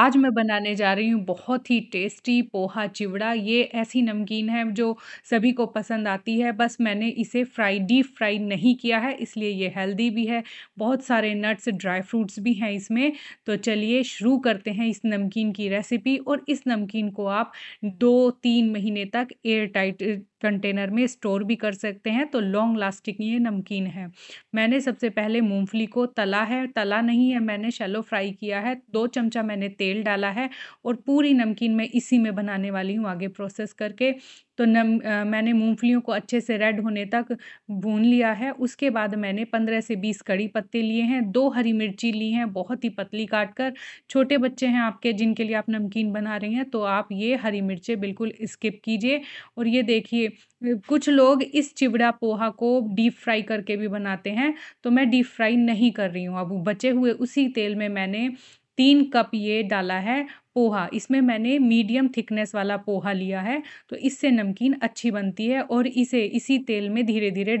आज मैं बनाने जा रही हूँ बहुत ही टेस्टी पोहा चिवड़ा ये ऐसी नमकीन है जो सभी को पसंद आती है बस मैंने इसे फ्राई डीप फ्राई नहीं किया है इसलिए ये हेल्दी भी है बहुत सारे नट्स ड्राई फ्रूट्स भी हैं इसमें तो चलिए शुरू करते हैं इस नमकीन की रेसिपी और इस नमकीन को आप दो तीन महीने तक एयर टाइट कंटेनर में स्टोर भी कर सकते हैं तो लॉन्ग लास्टिंग ये नमकीन है मैंने सबसे पहले मूंगफली को तला है तला नहीं है मैंने शैलो फ्राई किया है दो चमचा मैंने तेल डाला है और पूरी नमकीन मैं इसी में बनाने वाली हूँ आगे प्रोसेस करके तो नम आ, मैंने मूंगफलियों को अच्छे से रेड होने तक भून लिया है उसके बाद मैंने 15 से 20 कड़ी पत्ते लिए हैं दो हरी मिर्ची ली हैं बहुत ही पतली काट कर छोटे बच्चे हैं आपके जिनके लिए आप नमकीन बना रही हैं तो आप ये हरी मिर्चें बिल्कुल स्किप कीजिए और ये देखिए कुछ लोग इस चिवड़ा पोहा को डीप फ्राई करके भी बनाते हैं तो मैं डीप फ्राई नहीं कर रही हूँ अब बचे हुए उसी तेल में मैंने तीन कप ये डाला है पोहा इसमें मैंने मीडियम थिकनेस वाला पोहा लिया है तो इससे नमकीन अच्छी बनती है और इसे इसी तेल में धीरे धीरे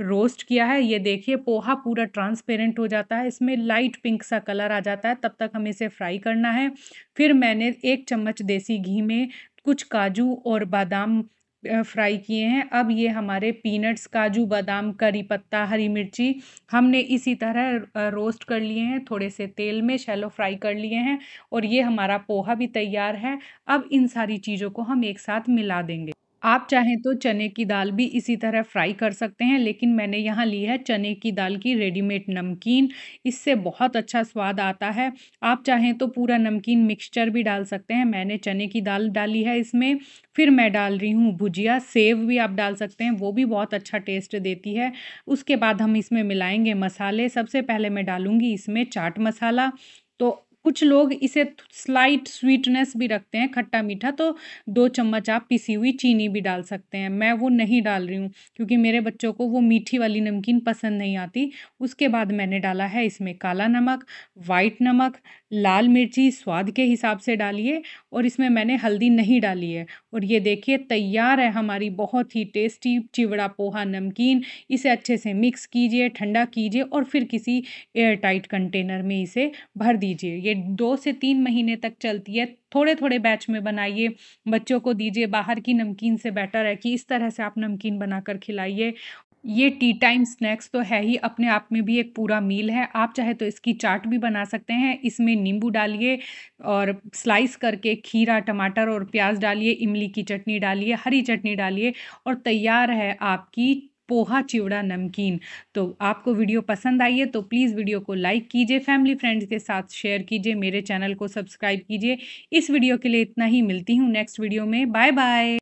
रोस्ट किया है ये देखिए पोहा पूरा ट्रांसपेरेंट हो जाता है इसमें लाइट पिंक सा कलर आ जाता है तब तक हमें इसे फ्राई करना है फिर मैंने एक चम्मच देसी घी में कुछ काजू और बादाम फ्राई किए हैं अब ये हमारे पीनट्स काजू बादाम करी पत्ता हरी मिर्ची हमने इसी तरह रोस्ट कर लिए हैं थोड़े से तेल में शैलो फ्राई कर लिए हैं और ये हमारा पोहा भी तैयार है अब इन सारी चीज़ों को हम एक साथ मिला देंगे आप चाहें तो चने की दाल भी इसी तरह फ्राई कर सकते हैं लेकिन मैंने यहाँ ली है चने की दाल की रेडीमेड नमकीन इससे बहुत अच्छा स्वाद आता है आप चाहें तो पूरा नमकीन मिक्सचर भी डाल सकते हैं मैंने चने की दाल डाली है इसमें फिर मैं डाल रही हूँ भुजिया सेव भी आप डाल सकते हैं वो भी बहुत अच्छा टेस्ट देती है उसके बाद हम इसमें मिलाएंगे मसाले सबसे पहले मैं डालूँगी इसमें चाट मसाला तो कुछ लोग इसे स्लाइट स्वीटनेस भी रखते हैं खट्टा मीठा तो दो चम्मच आप पिसी हुई चीनी भी डाल सकते हैं मैं वो नहीं डाल रही हूँ क्योंकि मेरे बच्चों को वो मीठी वाली नमकीन पसंद नहीं आती उसके बाद मैंने डाला है इसमें काला नमक वाइट नमक लाल मिर्ची स्वाद के हिसाब से डालिए और इसमें मैंने हल्दी नहीं डाली है और ये देखिए तैयार है हमारी बहुत ही टेस्टी चिवड़ा पोहा नमकीन इसे अच्छे से मिक्स कीजिए ठंडा कीजिए और फिर किसी एयरटाइट कंटेनर में इसे भर दीजिए ये दो से तीन महीने तक चलती है थोड़े थोड़े बैच में बनाइए बच्चों को दीजिए बाहर की नमकीन से बेटर है कि इस तरह से आप नमकीन बनाकर खिलाइए ये टी टाइम स्नैक्स तो है ही अपने आप में भी एक पूरा मील है आप चाहे तो इसकी चाट भी बना सकते हैं इसमें नींबू डालिए और स्लाइस करके खीरा टमाटर और प्याज डालिए इमली की चटनी डालिए हरी चटनी डालिए और तैयार है आपकी पोहा चिवड़ा नमकीन तो आपको वीडियो पसंद आई है तो प्लीज़ वीडियो को लाइक कीजिए फैमिली फ्रेंड्स के साथ शेयर कीजिए मेरे चैनल को सब्सक्राइब कीजिए इस वीडियो के लिए इतना ही मिलती हूँ नेक्स्ट वीडियो में बाय बाय